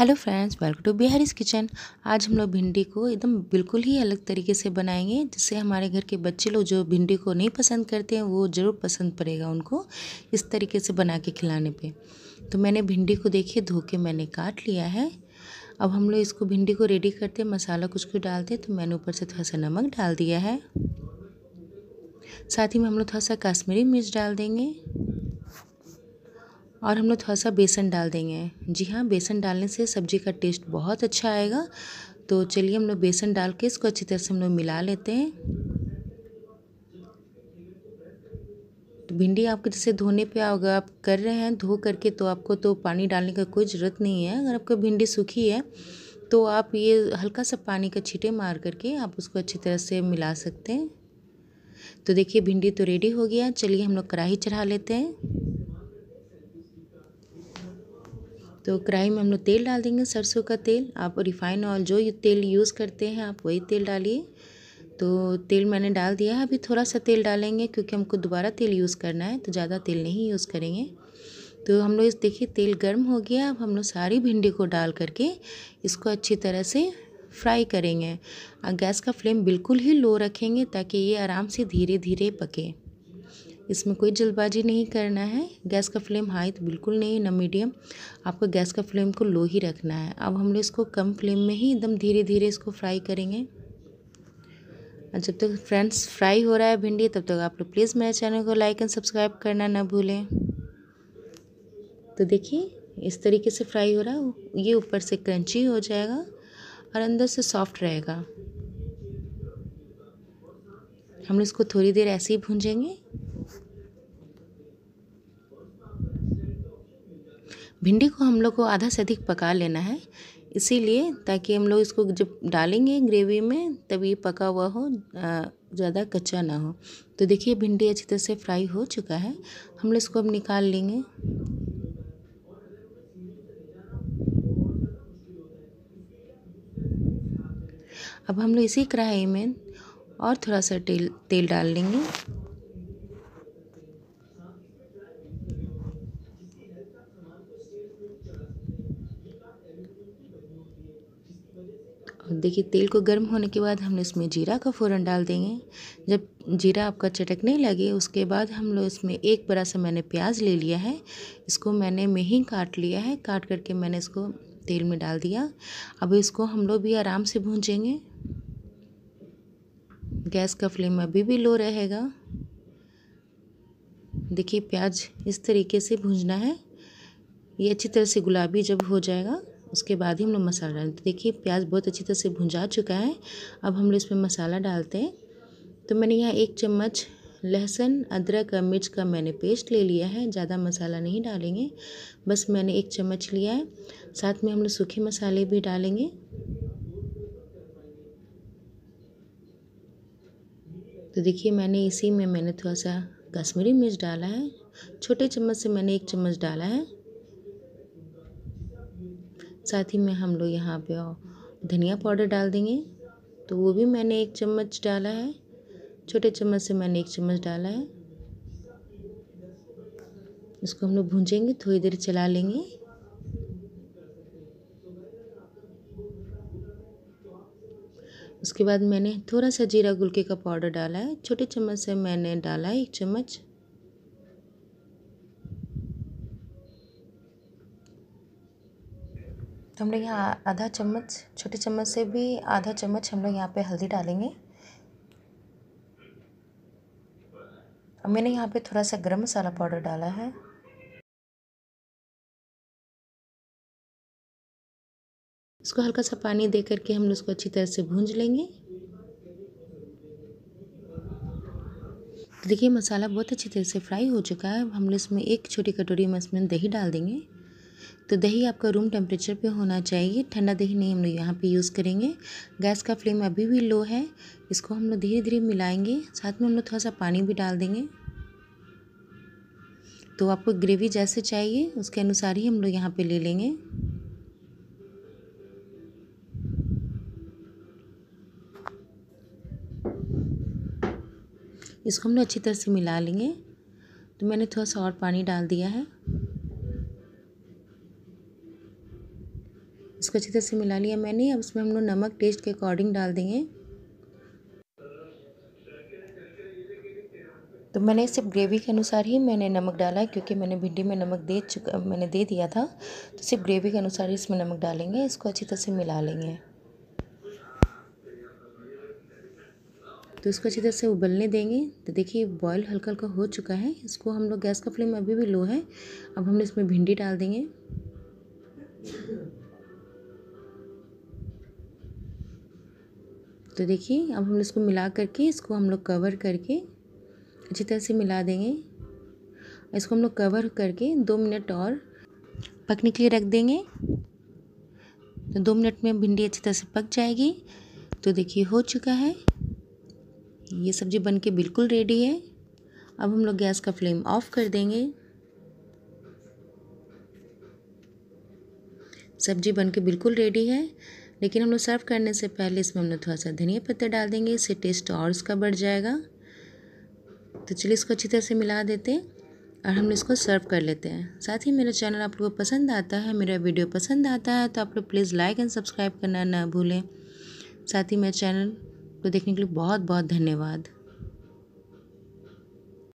hello friends welcome to Bihari's kitchen आज हम लोग भिंडी को एकदम बिल्कुल ही अलग तरीके से बनाएंगे जिससे हमारे घर के बच्चे लोग जो भिंडी को नहीं पसंद करते हैं वो ज़रूर पसंद पड़ेगा उनको इस तरीके से बना के खिलाने पे तो मैंने भिंडी को देखिए धो के मैंने काट लिया है अब हम लोग इसको भिंडी को रेडी करते मसाला कुछ कुछ डालते तो मैंने ऊपर से थोड़ा सा नमक डाल दिया है साथ ही में हम लोग थोड़ा सा कश्मीरी मिर्च डाल देंगे और हम लोग थोड़ा सा बेसन डाल देंगे जी हाँ बेसन डालने से सब्ज़ी का टेस्ट बहुत अच्छा आएगा तो चलिए हम लोग बेसन डाल के इसको अच्छी तरह से हम लोग मिला लेते हैं तो भिंडी आपके जैसे धोने पे आओगे आप कर रहे हैं धो करके तो आपको तो पानी डालने का कोई ज़रूरत नहीं है अगर आपका भिंडी सूखी है तो आप ये हल्का सा पानी का छीटे मार करके आप उसको अच्छी तरह से मिला सकते हैं तो देखिए भिंडी तो रेडी हो गया चलिए हम लोग कढ़ाई चढ़ा लेते हैं तो कढ़ाई में हम लोग तेल डाल देंगे सरसों का तेल आप रिफाइन ऑयल जो तेल यूज़ करते हैं आप वही तेल डालिए तो तेल मैंने डाल दिया है अभी थोड़ा सा तेल डालेंगे क्योंकि हमको दोबारा तेल यूज़ करना है तो ज़्यादा तेल नहीं यूज़ करेंगे तो हम लोग इस देखिए तेल गर्म हो गया अब हम लोग सारी भिंडी को डाल करके इसको अच्छी तरह से फ्राई करेंगे और गैस का फ्लेम बिल्कुल ही लो रखेंगे ताकि ये आराम से धीरे धीरे पके इसमें कोई जल्दबाजी नहीं करना है गैस का फ्लेम हाई तो बिल्कुल नहीं ना मीडियम आपको गैस का फ्लेम को लो ही रखना है अब हम लोग इसको कम फ्लेम में ही एकदम धीरे धीरे इसको फ्राई करेंगे और जब तक तो फ्रेंड्स फ्राई हो रहा है भिंडी तब तक तो आप लोग प्लीज़ मेरे चैनल को लाइक एंड सब्सक्राइब करना ना भूलें तो देखिए इस तरीके से फ्राई हो रहा है ये ऊपर से क्रंची हो जाएगा और अंदर से सॉफ्ट रहेगा हम इसको थोड़ी देर ऐसे ही भूंजेंगे भिंडी को हम लोग को आधा से अधिक पका लेना है इसीलिए ताकि हम लोग इसको जब डालेंगे ग्रेवी में तब ये पका हुआ हो ज़्यादा कच्चा ना हो तो देखिए भिंडी अच्छी तरह से फ्राई हो चुका है हम लोग इसको अब निकाल लेंगे अब हम लोग इसी कढ़ाई में और थोड़ा सा तेल तेल डाल लेंगे देखिए तेल को गर्म होने के बाद हम इसमें जीरा का फ़ोरन डाल देंगे जब जीरा आपका चटकने लगे उसके बाद हम लोग इसमें एक बड़ा सा मैंने प्याज ले लिया है इसको मैंने ही काट लिया है काट करके मैंने इसको तेल में डाल दिया अब इसको हम लोग भी आराम से भूंजेंगे गैस का फ्लेम अभी भी लो रहेगा देखिए प्याज इस तरीके से भूंजना है ये अच्छी तरह से गुलाबी जब हो जाएगा उसके बाद ही हम लोग मसाला डालते देखिए प्याज बहुत अच्छी तरह से भुंजा चुका है अब हम लोग इसमें मसाला डालते हैं तो मैंने यहाँ एक चम्मच लहसुन अदरक और मिर्च का मैंने पेस्ट ले लिया है ज़्यादा मसाला नहीं डालेंगे बस मैंने एक चम्मच लिया है साथ में हम लोग सूखे मसाले भी डालेंगे तो देखिए मैंने इसी में मैंने थोड़ा सा कश्मीरी मिर्च डाला है छोटे चम्मच से मैंने एक चम्मच डाला है साथ ही में हम लोग यहाँ पे धनिया पाउडर डाल देंगे तो वो भी मैंने एक चम्मच डाला है छोटे चम्मच से मैंने एक चम्मच डाला है इसको हम लोग भूंजेंगे थोड़ी देर चला लेंगे उसके बाद मैंने थोड़ा सा जीरा गुलके का पाउडर डाला है छोटे चम्मच से मैंने डाला है एक चम्मच तो हम लोग यहाँ आधा चम्मच छोटे चम्मच से भी आधा चम्मच हम लोग यहाँ पे हल्दी डालेंगे और मैंने यहाँ पे थोड़ा सा गरम मसाला पाउडर डाला है उसको हल्का सा पानी दे करके हम लोग उसको अच्छी तरह से भूंज लेंगे देखिए मसाला बहुत अच्छी तरह से फ्राई हो चुका है हम लोग इसमें एक छोटी कटोरी में इसमें दही डाल देंगे तो दही आपका रूम टेम्परेचर पे होना चाहिए ठंडा दही नहीं हम लोग यहाँ पे यूज़ करेंगे गैस का फ्लेम अभी भी लो है इसको हम लोग धीरे धीरे मिलाएंगे साथ में हम लोग थोड़ा सा पानी भी डाल देंगे तो आपको ग्रेवी जैसे चाहिए उसके अनुसार ही हम लोग यहाँ पर ले लेंगे इसको हम लोग अच्छी तरह से मिला लेंगे तो मैंने थोड़ा सा और पानी डाल दिया है इसको अच्छी तरह से मिला लिया मैंने अब इसमें हम लोग नमक टेस्ट के अकॉर्डिंग डाल देंगे तो मैंने सिर्फ ग्रेवी के अनुसार ही मैंने नमक डाला है क्योंकि मैंने भिंडी में नमक दे चुका मैंने दे दिया था तो सिर्फ ग्रेवी के अनुसार ही इसमें नमक डालेंगे इसको अच्छी तरह से मिला लेंगे तो इसको अच्छी तरह से उबलने देंगे तो देखिए बॉयल हल्का हल्का हो चुका है इसको हम लोग गैस का फ्लेम अभी भी लो है अब हम इसमें भिंडी डाल देंगे तो देखिए अब हम इसको मिला करके इसको हम लोग कवर करके अच्छी तरह से मिला देंगे इसको हम लोग कवर करके दो मिनट और पकने के लिए रख देंगे तो दो मिनट में भिंडी अच्छी तरह से पक जाएगी तो देखिए हो चुका है ये सब्ज़ी बन के बिल्कुल रेडी है अब हम लोग गैस का फ्लेम ऑफ कर देंगे सब्ज़ी बन के बिल्कुल रेडी है लेकिन हम लोग सर्व करने से पहले इसमें हम लोग थोड़ा सा धनिया पत्ता डाल देंगे इससे टेस्ट और उसका बढ़ जाएगा तो चलिए इसको अच्छी तरह से मिला देते हैं और हम इसको सर्व कर लेते हैं साथ ही मेरा चैनल आप लोग को पसंद आता है मेरा वीडियो पसंद आता है तो आप लोग प्लीज़ लाइक एंड सब्सक्राइब करना ना भूलें साथ ही मेरे चैनल को देखने के लिए बहुत बहुत धन्यवाद